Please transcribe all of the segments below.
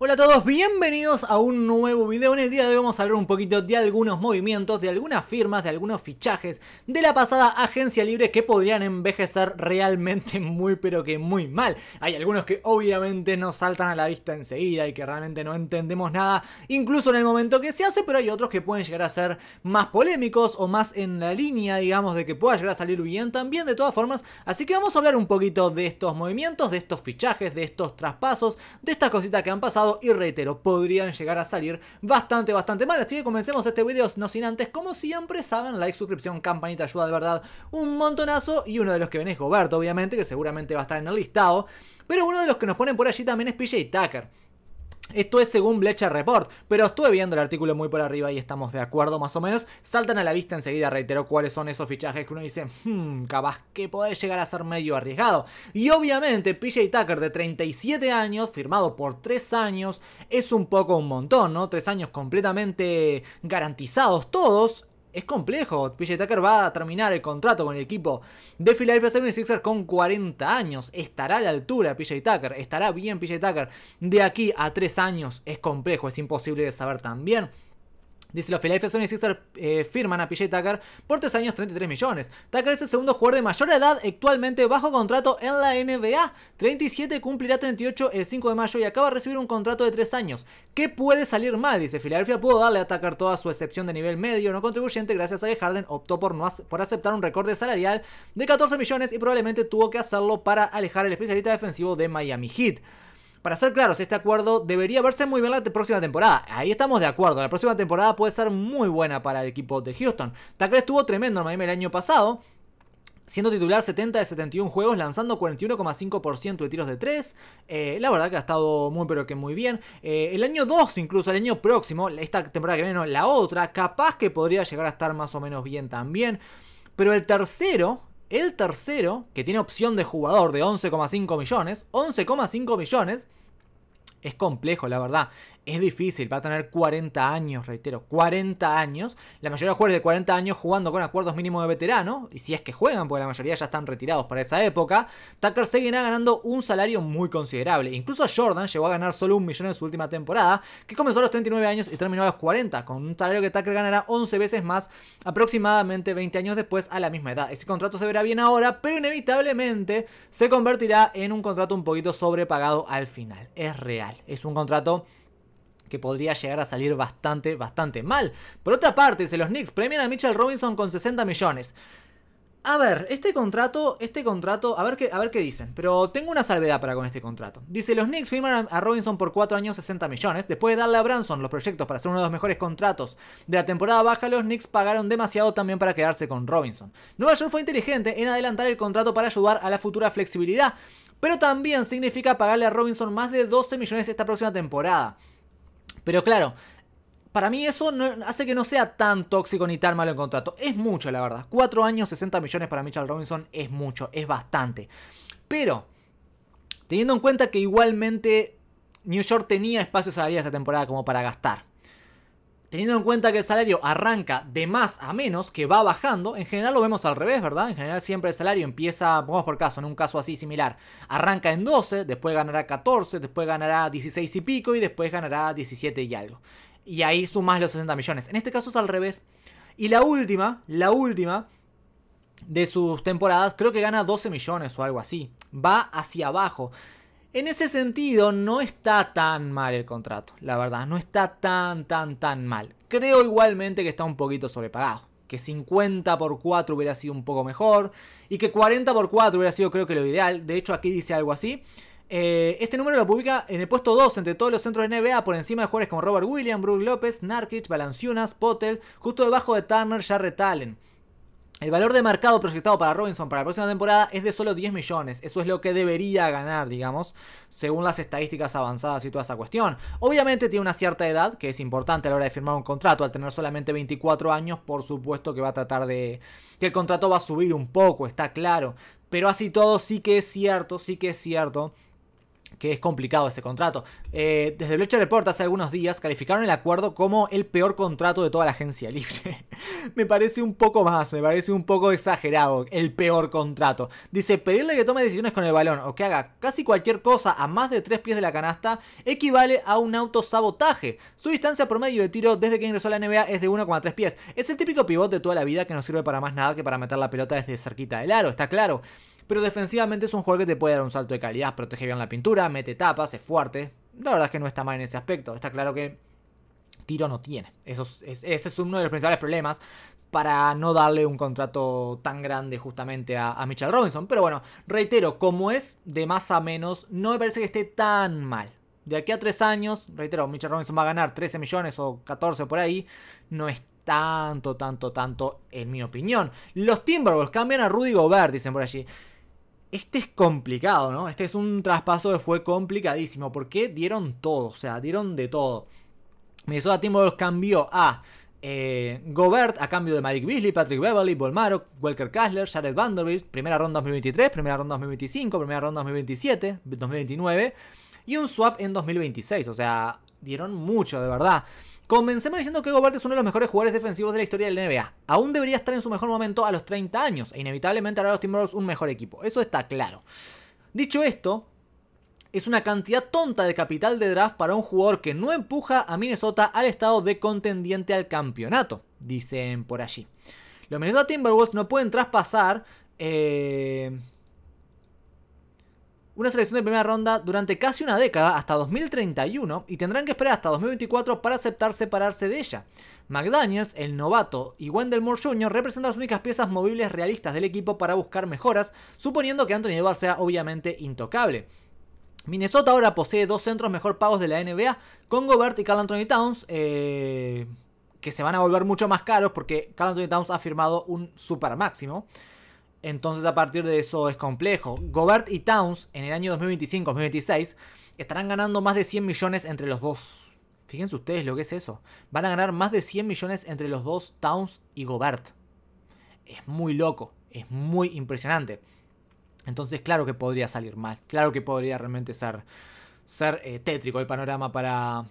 Hola a todos, bienvenidos a un nuevo video. En el día de hoy vamos a hablar un poquito de algunos movimientos, de algunas firmas, de algunos fichajes de la pasada agencia libre que podrían envejecer realmente muy pero que muy mal. Hay algunos que obviamente nos saltan a la vista enseguida y que realmente no entendemos nada, incluso en el momento que se hace, pero hay otros que pueden llegar a ser más polémicos o más en la línea, digamos, de que pueda llegar a salir bien también de todas formas. Así que vamos a hablar un poquito de estos movimientos, de estos fichajes, de estos traspasos, de estas cositas que han pasado y reitero, podrían llegar a salir bastante, bastante mal. Así que comencemos este video, no sin antes, como siempre, saben, like, suscripción, campanita, ayuda de verdad un montonazo. Y uno de los que ven es Goberto, obviamente, que seguramente va a estar en el listado. Pero uno de los que nos ponen por allí también es PJ Tucker. Esto es según Bleacher Report, pero estuve viendo el artículo muy por arriba y estamos de acuerdo más o menos. Saltan a la vista enseguida, reitero, cuáles son esos fichajes que uno dice, hmm, capaz que puede llegar a ser medio arriesgado. Y obviamente PJ Tucker de 37 años, firmado por 3 años, es un poco un montón, ¿no? 3 años completamente garantizados todos es complejo. PJ Tucker va a terminar el contrato con el equipo de Philadelphia 76ers con 40 años. Estará a la altura PJ Tucker, estará bien PJ Tucker. De aquí a 3 años es complejo, es imposible de saber también. Dice los Philadelphia Sony Sixers eh, firman a PJ Tucker por 3 años 33 millones. Tucker es el segundo jugador de mayor edad actualmente bajo contrato en la NBA. 37 cumplirá 38 el 5 de mayo y acaba de recibir un contrato de 3 años. ¿Qué puede salir mal? Dice Philadelphia pudo darle a Tucker toda su excepción de nivel medio no contribuyente gracias a que Harden optó por, no por aceptar un recorte salarial de 14 millones y probablemente tuvo que hacerlo para alejar al especialista defensivo de Miami Heat. Para ser claros, este acuerdo debería verse muy bien la próxima temporada. Ahí estamos de acuerdo. La próxima temporada puede ser muy buena para el equipo de Houston. Tucker estuvo tremendo en Miami el año pasado siendo titular 70 de 71 juegos, lanzando 41,5% de tiros de 3. Eh, la verdad que ha estado muy pero que muy bien. Eh, el año 2, incluso el año próximo, esta temporada que viene, la otra, capaz que podría llegar a estar más o menos bien también. Pero el tercero, el tercero, que tiene opción de jugador de 11,5 millones, 11,5 millones, es complejo, la verdad es difícil, va a tener 40 años, reitero, 40 años. La mayoría de jugadores de 40 años jugando con acuerdos mínimos de veterano, y si es que juegan, porque la mayoría ya están retirados para esa época, Tucker seguirá ganando un salario muy considerable. Incluso Jordan llegó a ganar solo un millón en su última temporada, que comenzó a los 39 años y terminó a los 40, con un salario que Tucker ganará 11 veces más, aproximadamente 20 años después, a la misma edad. Ese contrato se verá bien ahora, pero inevitablemente se convertirá en un contrato un poquito sobrepagado al final. Es real, es un contrato que podría llegar a salir bastante, bastante mal. Por otra parte, dice, los Knicks premian a Mitchell Robinson con 60 millones. A ver, este contrato, este contrato, a ver, qué, a ver qué dicen, pero tengo una salvedad para con este contrato. Dice, los Knicks firman a Robinson por 4 años 60 millones, después de darle a Branson los proyectos para hacer uno de los mejores contratos de la temporada baja, los Knicks pagaron demasiado también para quedarse con Robinson. Nueva York fue inteligente en adelantar el contrato para ayudar a la futura flexibilidad, pero también significa pagarle a Robinson más de 12 millones esta próxima temporada. Pero claro, para mí eso no, hace que no sea tan tóxico ni tan malo el contrato. Es mucho, la verdad. Cuatro años, 60 millones para Mitchell Robinson es mucho, es bastante. Pero, teniendo en cuenta que igualmente New York tenía espacios salarial esta temporada como para gastar teniendo en cuenta que el salario arranca de más a menos, que va bajando, en general lo vemos al revés, ¿verdad? En general siempre el salario empieza, vamos por caso, en un caso así similar, arranca en 12, después ganará 14, después ganará 16 y pico y después ganará 17 y algo. Y ahí sumás los 60 millones. En este caso es al revés. Y la última, la última de sus temporadas, creo que gana 12 millones o algo así. Va hacia abajo. En ese sentido, no está tan mal el contrato, la verdad, no está tan, tan, tan mal. Creo igualmente que está un poquito sobrepagado. Que 50 por 4 hubiera sido un poco mejor. Y que 40 por 4 hubiera sido creo que lo ideal. De hecho, aquí dice algo así. Eh, este número lo publica en el puesto 2 entre todos los centros de NBA por encima de jugadores como Robert Williams, Brook López, Narkic, Balanciunas, Potel, justo debajo de Turner, Jarrett Allen. El valor de mercado proyectado para Robinson para la próxima temporada es de solo 10 millones. Eso es lo que debería ganar, digamos, según las estadísticas avanzadas y toda esa cuestión. Obviamente tiene una cierta edad, que es importante a la hora de firmar un contrato. Al tener solamente 24 años, por supuesto que va a tratar de... que el contrato va a subir un poco, está claro. Pero así todo sí que es cierto, sí que es cierto que es complicado ese contrato. Eh, desde Bleacher Report hace algunos días calificaron el acuerdo como el peor contrato de toda la agencia libre me parece un poco más, me parece un poco exagerado el peor contrato. Dice, pedirle que tome decisiones con el balón o que haga casi cualquier cosa a más de tres pies de la canasta equivale a un autosabotaje. Su distancia promedio de tiro desde que ingresó a la NBA es de 1,3 pies. Es el típico pivot de toda la vida que no sirve para más nada que para meter la pelota desde cerquita del aro, está claro. Pero defensivamente es un juego que te puede dar un salto de calidad, protege bien la pintura, mete tapas, es fuerte. La verdad es que no está mal en ese aspecto. Está claro que tiro no tiene. Eso ese es uno de los principales problemas para no darle un contrato tan grande justamente a, a Mitchell Robinson. Pero bueno, reitero, como es de más a menos, no me parece que esté tan mal. De aquí a tres años, reitero, Mitchell Robinson va a ganar 13 millones o 14 por ahí. No es tanto, tanto, tanto, en mi opinión. Los Timberwolves cambian a Rudy Gobert, dicen por allí. Este es complicado, ¿no? Este es un traspaso que fue complicadísimo. Porque dieron todo, o sea, dieron de todo. Minnesota Timberwolves cambió a eh, Gobert a cambio de Malik Beasley, Patrick Beverly, Bolmaro, Welker Kastler, Jared Vanderbilt, primera ronda 2023, primera ronda 2025, primera ronda 2027, 2029 y un swap en 2026. O sea, dieron mucho, de verdad. Comencemos diciendo que Gobert es uno de los mejores jugadores defensivos de la historia del NBA. Aún debería estar en su mejor momento a los 30 años e inevitablemente hará a los Timberwolves un mejor equipo. Eso está claro. Dicho esto, es una cantidad tonta de capital de draft para un jugador que no empuja a Minnesota al estado de contendiente al campeonato, dicen por allí. Los Minnesota Timberwolves no pueden traspasar eh, una selección de primera ronda durante casi una década, hasta 2031, y tendrán que esperar hasta 2024 para aceptar separarse de ella. McDaniels, el novato, y Wendell Moore Jr. representan las únicas piezas movibles realistas del equipo para buscar mejoras, suponiendo que Anthony Edwards sea obviamente intocable. Minnesota ahora posee dos centros mejor pagos de la NBA, con Gobert y Carl Anthony Towns, eh, que se van a volver mucho más caros porque Carl Anthony Towns ha firmado un super máximo. Entonces a partir de eso es complejo. Gobert y Towns en el año 2025-2026 estarán ganando más de 100 millones entre los dos. Fíjense ustedes lo que es eso. Van a ganar más de 100 millones entre los dos, Towns y Gobert. Es muy loco, es muy impresionante. Entonces, claro que podría salir mal. Claro que podría realmente ser, ser eh, tétrico el panorama para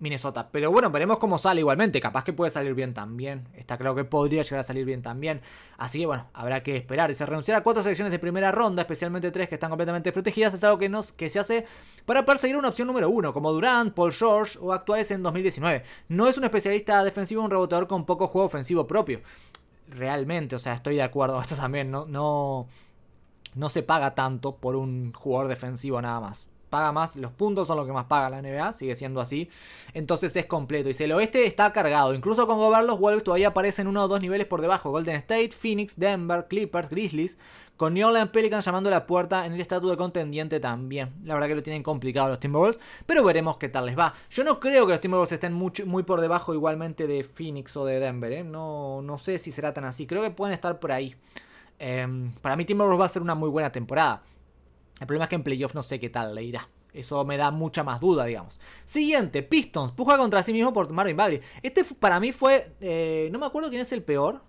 Minnesota. Pero bueno, veremos cómo sale igualmente. Capaz que puede salir bien también. Está claro que podría llegar a salir bien también. Así que bueno, habrá que esperar. Y se renunciar a cuatro selecciones de primera ronda, especialmente tres que están completamente protegidas, es algo que, nos, que se hace para perseguir una opción número uno, como Durant, Paul George o actuales en 2019. No es un especialista defensivo, un rebotador con poco juego ofensivo propio. Realmente, o sea, estoy de acuerdo. Esto también no no se paga tanto por un jugador defensivo nada más. Paga más, los puntos son lo que más paga la NBA, sigue siendo así. Entonces es completo. Y si el oeste está cargado, incluso con Gobert, los Wolves todavía aparecen uno o dos niveles por debajo. Golden State, Phoenix, Denver, Clippers, Grizzlies. Con New Orleans Pelicans llamando a la puerta en el estatus de contendiente también. La verdad que lo tienen complicado los Timberwolves, pero veremos qué tal les va. Yo no creo que los Timberwolves estén muy, por debajo igualmente de Phoenix o de Denver. ¿eh? No, no sé si será tan así. Creo que pueden estar por ahí. Em, para mí Timberwolves va a ser una muy buena temporada. El problema es que en playoff no sé qué tal le irá. Eso me da mucha más duda, digamos. Siguiente, Pistons. Puja contra sí mismo por Marvin Bagley. Este para mí fue... Eh, no me acuerdo quién es el peor.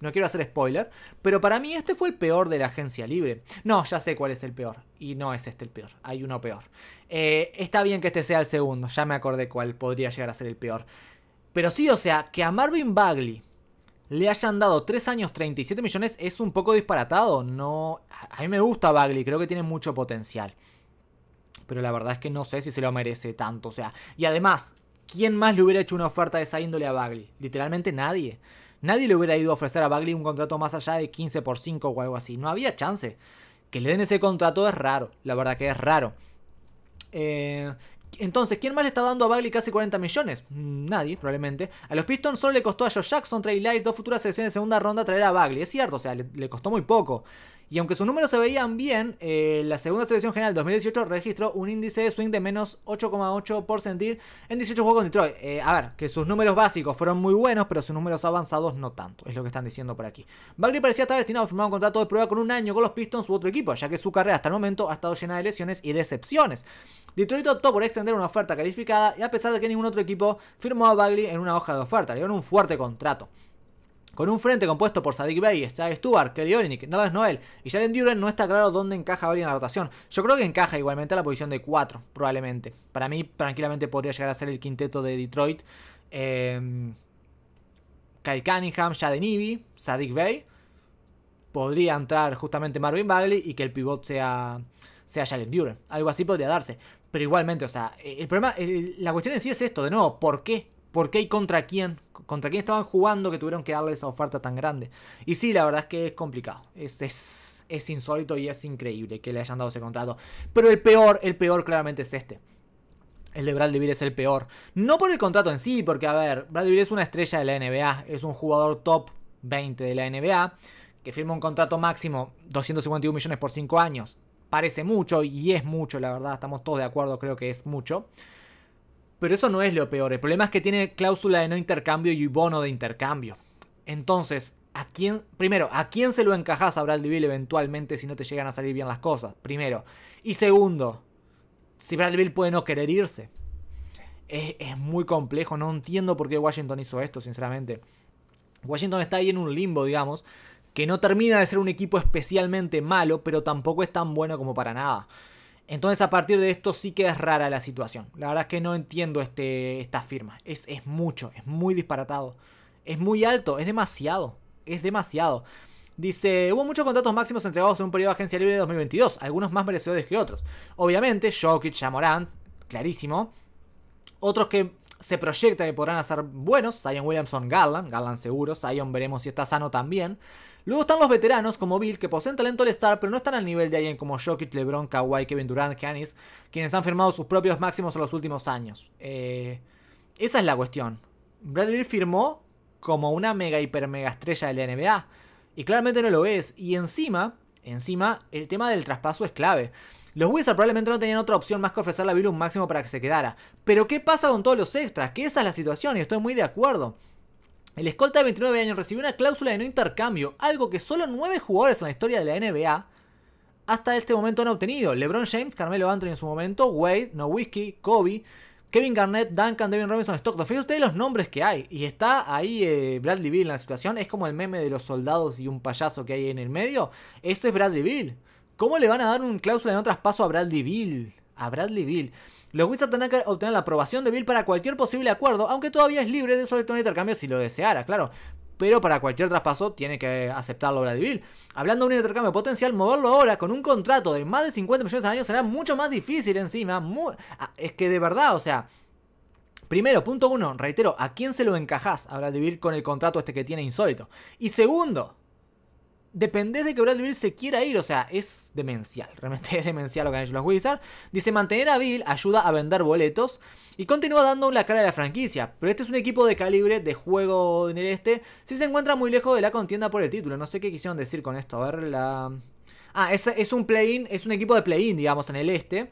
No quiero hacer spoiler. Pero para mí este fue el peor de la agencia libre. No, ya sé cuál es el peor. Y no es este el peor. Hay uno peor. Eh, está bien que este sea el segundo. Ya me acordé cuál podría llegar a ser el peor. Pero sí, o sea, que a Marvin Bagley le hayan dado 3 años 37 millones es un poco disparatado. No, a mí me gusta Bagley, creo que tiene mucho potencial. Pero la verdad es que no sé si se lo merece tanto. O sea, y además, ¿quién más le hubiera hecho una oferta de esa índole a Bagley? Literalmente nadie. Nadie le hubiera ido a ofrecer a Bagley un contrato más allá de 15 por 5 o algo así. No había chance. Que le den ese contrato es raro. La verdad que es raro. Eh, entonces, ¿quién más le está dando a Bagley casi 40 millones? Mm, nadie, probablemente. A los Pistons solo le costó a Joe Jackson, Trey Light, dos futuras selecciones de segunda ronda traer a Bagley. Es cierto, o sea, le costó muy poco. Y aunque sus números se veían bien, eh, la segunda selección general 2018 registró un índice de swing de menos 8,8% en 18 juegos de Detroit. Eh, a ver, que sus números básicos fueron muy buenos, pero sus números avanzados no tanto, es lo que están diciendo por aquí. Bagley parecía estar destinado a firmar un contrato de prueba con un año con los Pistons u otro equipo, ya que su carrera hasta el momento ha estado llena de lesiones y decepciones. Detroit optó por extender una oferta calificada y a pesar de que ningún otro equipo firmó a Bagley en una hoja de oferta, le dieron un fuerte contrato. Con un frente compuesto por Sadik Bey, Stuart, Kelly Olinick, es Noel y Jalen Duren, no está claro dónde encaja alguien en la rotación. Yo creo que encaja igualmente a la posición de 4, probablemente. Para mí, tranquilamente podría llegar a ser el quinteto de Detroit. Eh, Kyle Cunningham, Jaden Ivey, Sadik Bey. Podría entrar justamente Marvin Bagley y que el pivot sea, sea Jalen Duren. Algo así podría darse. Pero igualmente, o sea, el problema, la cuestión en sí es esto, de nuevo, ¿por qué ¿Por qué y contra quién? ¿Contra quién estaban jugando que tuvieron que darle esa oferta tan grande? Y sí, la verdad es que es complicado. Es, es, insólito y es increíble que le hayan dado ese contrato. Pero el peor, el peor claramente es este. El de Bradley es el peor. No por el contrato en sí, porque a ver, Bradley es una estrella de la NBA. Es un jugador top 20 de la NBA. Que firma un contrato máximo 251 millones por 5 años. Parece mucho y es mucho, la verdad. Estamos todos de acuerdo, creo que es mucho. Pero eso no es lo peor. El problema es que tiene cláusula de no intercambio y bono de intercambio. Entonces, ¿a quién, primero, ¿a quién se lo encajas a Bradley Bill eventualmente si no te llegan a salir bien las cosas? Primero. Y segundo, si Bradley Bill puede no querer irse. Es, es muy complejo. No entiendo por qué Washington hizo esto, sinceramente. Washington está ahí en un limbo, digamos que no termina de ser un equipo especialmente malo, pero tampoco es tan bueno como para nada. Entonces a partir de esto sí que es rara la situación. La verdad es que no entiendo este, firma, Es, es mucho, es muy disparatado. Es muy alto, es demasiado. Es demasiado. Dice, hubo muchos contratos máximos entregados en un periodo de agencia libre de 2022, algunos más merecedores que otros. Obviamente, Jokic, chamorán clarísimo. Otros que se proyecta que podrán hacer buenos, Zion Williamson, Garland, Garland seguro, Zion veremos si está sano también. Luego están los veteranos como Bill, que poseen talento al estar, pero no están al nivel de alguien como Jokic, LeBron, Kawhi, Kevin Durant, Giannis, quienes han firmado sus propios máximos en los últimos años. Eh, esa es la cuestión. Bradley firmó como una mega hiper mega estrella de la NBA y claramente no lo es. Y encima, encima, el tema del traspaso es clave. Los Wizards probablemente no tenían otra opción más que ofrecerle a Bill un máximo para que se quedara. Pero ¿qué pasa con todos los extras? Que esa es la situación y estoy muy de acuerdo. El escolta de 29 años recibió una cláusula de no intercambio, algo que solo 9 jugadores en la historia de la NBA hasta este momento han obtenido. LeBron James, Carmelo Anthony en su momento, Wade, Whiskey, Kobe, Kevin Garnett, Duncan, Devin Robinson, Stockton. Fíjense ustedes los nombres que hay. Y está ahí eh, Bradley Bill en la situación. Es como el meme de los soldados y un payaso que hay en el medio. Ese es Bradley Bill. ¿Cómo le van a dar un cláusula de no traspaso a Bradley Bill? A Bradley Bill. Los Wizards tendrán que obtener la aprobación de Bill para cualquier posible acuerdo, aunque todavía es libre de solicitar un intercambio si lo deseara, claro. Pero para cualquier traspaso tiene que aceptarlo Bradley Bill. Hablando de un intercambio potencial, moverlo ahora con un contrato de más de 50 millones de años será mucho más difícil encima. Es que de verdad, o sea, Primero, punto uno, reitero, ¿a quién se lo encajás a Bradley Bill con el contrato este que tiene insólito? Y segundo, Depende de que Bradley Bill se quiera ir. O sea, es demencial. Realmente es demencial lo que han hecho los Wizards. Dice, mantener a Bill ayuda a vender boletos. Y continúa dando la cara de la franquicia. Pero este es un equipo de calibre de juego en el este. Si se encuentra muy lejos de la contienda por el título. No sé qué quisieron decir con esto. A ver la... Ah, es, un play-in. Es un equipo de play-in, digamos, en el este.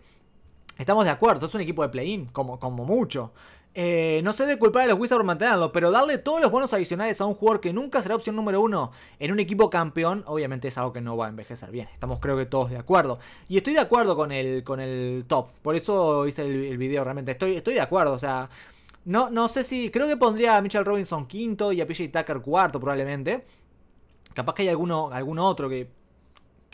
Estamos de acuerdo, es un equipo de play-in, como, como mucho. Eh, no se debe culpar a los Wizards por mantenerlo, pero darle todos los bonos adicionales a un jugador que nunca será opción número uno en un equipo campeón, obviamente es algo que no va a envejecer bien. Estamos creo que todos de acuerdo. Y estoy de acuerdo con el, con el top. Por eso hice el, video realmente. Estoy, estoy de acuerdo. O sea, no, no sé si. Creo que pondría a Mitchell Robinson quinto y a PJ Tucker cuarto, probablemente. Capaz que hay alguno, alguno otro que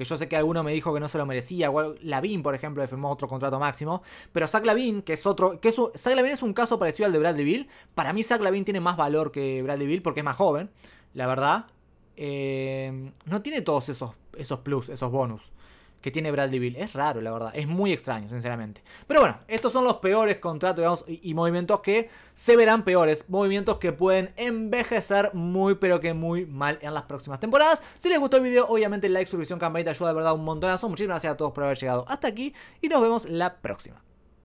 que yo sé que alguno me dijo que no se lo merecía, Lavin, por ejemplo, le firmó otro contrato máximo, pero Zach Lavin, que es otro, que Lavin es un caso parecido al de Bradley Bill, para mí Zach Lavin tiene más valor que Bradley Bill porque es más joven, la verdad, eh, no tiene todos esos, esos plus, esos bonus que tiene Bradley Bill. Es raro, la verdad. Es muy extraño, sinceramente. Pero bueno, estos son los peores contratos y, movimientos que se verán peores. Movimientos que pueden envejecer muy, pero que muy mal en las próximas temporadas. Si les gustó el video, obviamente like, suscripción, campanita ayuda de verdad un montonazo. Muchísimas gracias a todos por haber llegado hasta aquí y nos vemos la próxima.